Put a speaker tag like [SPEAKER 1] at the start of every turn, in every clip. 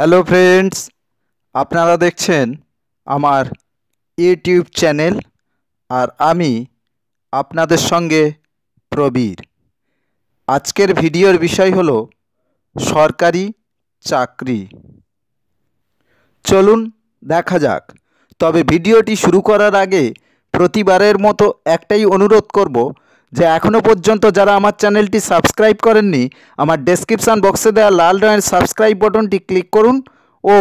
[SPEAKER 1] hello friends আপনারা দেখছেন আমার ইউটিউব চ্যানেল আর আমি আপনাদের সঙ্গে প্রবীর আজকের ভিডিওর বিষয় হলো সরকারি চাকরি চলুন দেখা যাক তবে ভিডিওটি শুরু করার আগে প্রতিবারের মতো একটাই অনুরোধ করব যে এখনও পর্যন্ত যারা আমার চ্যানেলটি সাবস্ক্রাইব করেননি আমার ডেসক্রিপশান বক্সে দেওয়া লাল রঙের সাবস্ক্রাইব বটনটি ক্লিক করুন ও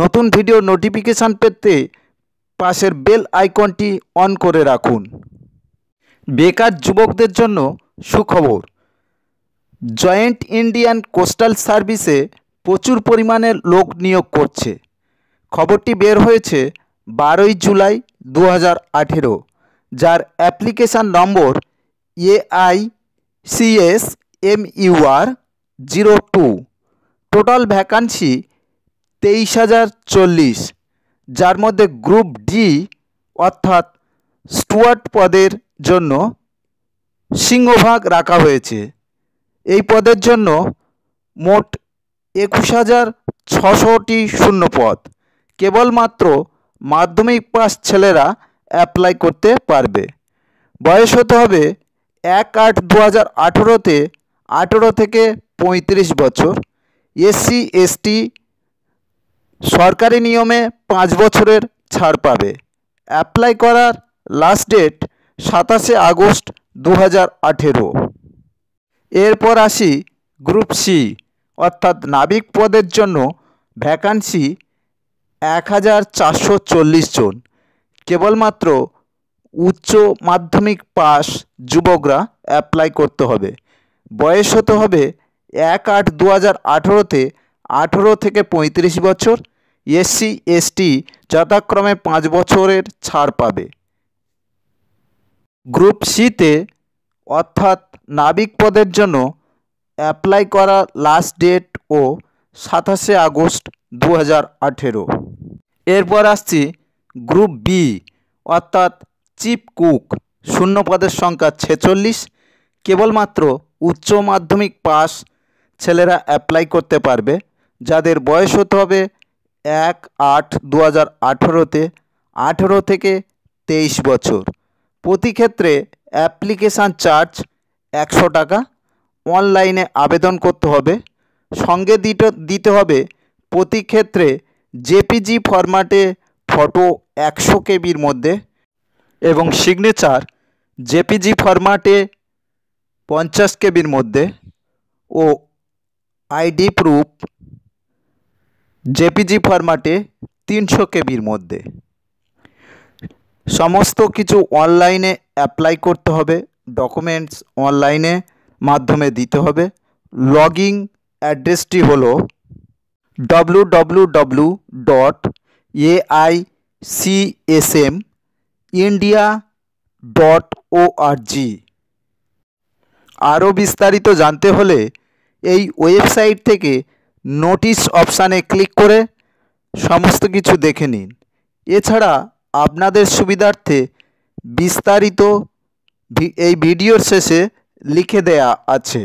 [SPEAKER 1] নতুন ভিডিও নোটিফিকেশান পেতে পাশের বেল আইকনটি অন করে রাখুন বেকার যুবকদের জন্য সুখবর জয়েন্ট ইন্ডিয়ান কোস্টাল সার্ভিসে প্রচুর পরিমাণে লোক নিয়োগ করছে খবরটি বের হয়েছে বারোই জুলাই দু যার application number AICS MUR zero two total vacancy তেইশ হাজার চল্লিশ যার মধ্যে গ্রুপ ডি অর্থাৎ স্টুয়ার্ট পদের জন্য সিংহভাগ রাখা হয়েছে এই পদের জন্য মোট একুশ হাজার ছশোটি শূন্য পদ কেবলমাত্র মাধ্যমিক পাস ছেলেরা অ্যাপ্লাই করতে পারবে বয়স হতে হবে এক আট দু হাজার আঠেরোতে আঠেরো থেকে পঁয়ত্রিশ বছর এসসি এসটি সরকারি নিয়মে পাঁচ বছরের ছাড় পাবে অ্যাপ্লাই করার লাস্ট ডেট সাতাশে আগস্ট দু হাজার আঠেরো এরপর আসি গ্রুপ সি অর্থাৎ নাবিক পদের জন্য ভ্যাকান্সি এক হাজার চারশো চল্লিশ জন কেবলমাত্র উচ্চ মাধ্যমিক পাস যুবকরা অ্যাপ্লাই করতে হবে বয়স হতে হবে এক আট দু হাজার আঠেরোতে আঠেরো থেকে পঁয়ত্রিশ বছর এসসি এসটি যথাক্রমে পাঁচ বছরের ছাড় পাবে গ্রুপ সিতে অর্থাৎ নাবিক পদের জন্য অ্যাপ্লাই করা লাস্ট ডেট ও সাতাশে আগস্ট দু হাজার আঠেরো এরপর আসছি গ্রুপ বি অর্থাৎ চিপ কুক শূন্য পদের সংখ্যা ছেচল্লিশ কেবলমাত্র উচ্চ মাধ্যমিক পাস ছেলেরা অ্যাপ্লাই করতে পারবে যাদের বয়স হতে হবে এক আট দু হাজার আঠেরোতে আঠেরো থেকে তেইশ বছর প্রতি ক্ষেত্রে অ্যাপ্লিকেশান চার্জ একশো টাকা অনলাইনে আবেদন করতে হবে সঙ্গে দিতে দিতে হবে প্রতি ক্ষেত্রে জেপিজি ফরম্যাটে ফটো একশো কেবির মধ্যে এবং সিগনেচার জেপিজি ফরম্যাটে পঞ্চাশ কেবির মধ্যে ও আইডি প্রুফ জেপিজি ফরম্যাটে তিনশো কেবির মধ্যে সমস্ত কিছু অনলাইনে অ্যাপ্লাই করতে হবে ডকুমেন্টস অনলাইনে মাধ্যমে দিতে হবে লগিং অ্যাড্রেসটি হল W W W dot AICSM India dot ও জি আরও বিস্তারিত জানতে হলে এই ওয়েবসাইট থেকে নোটিশ অপশানে ক্লিক করে সমস্ত কিছু দেখে নিন এছাড়া আপনাদের সুবিধার্থে বিস্তারিত এই ভিডিওর শেষে লিখে দেয়া আছে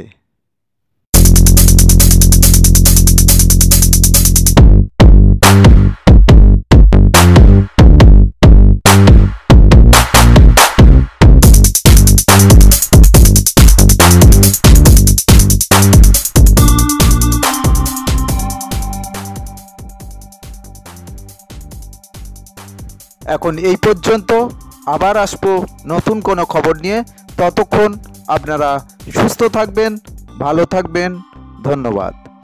[SPEAKER 1] এখন এই পর্যন্ত আবার আসবো নতুন কোনো খবর নিয়ে ততক্ষণ আপনারা সুস্থ থাকবেন ভালো থাকবেন ধন্যবাদ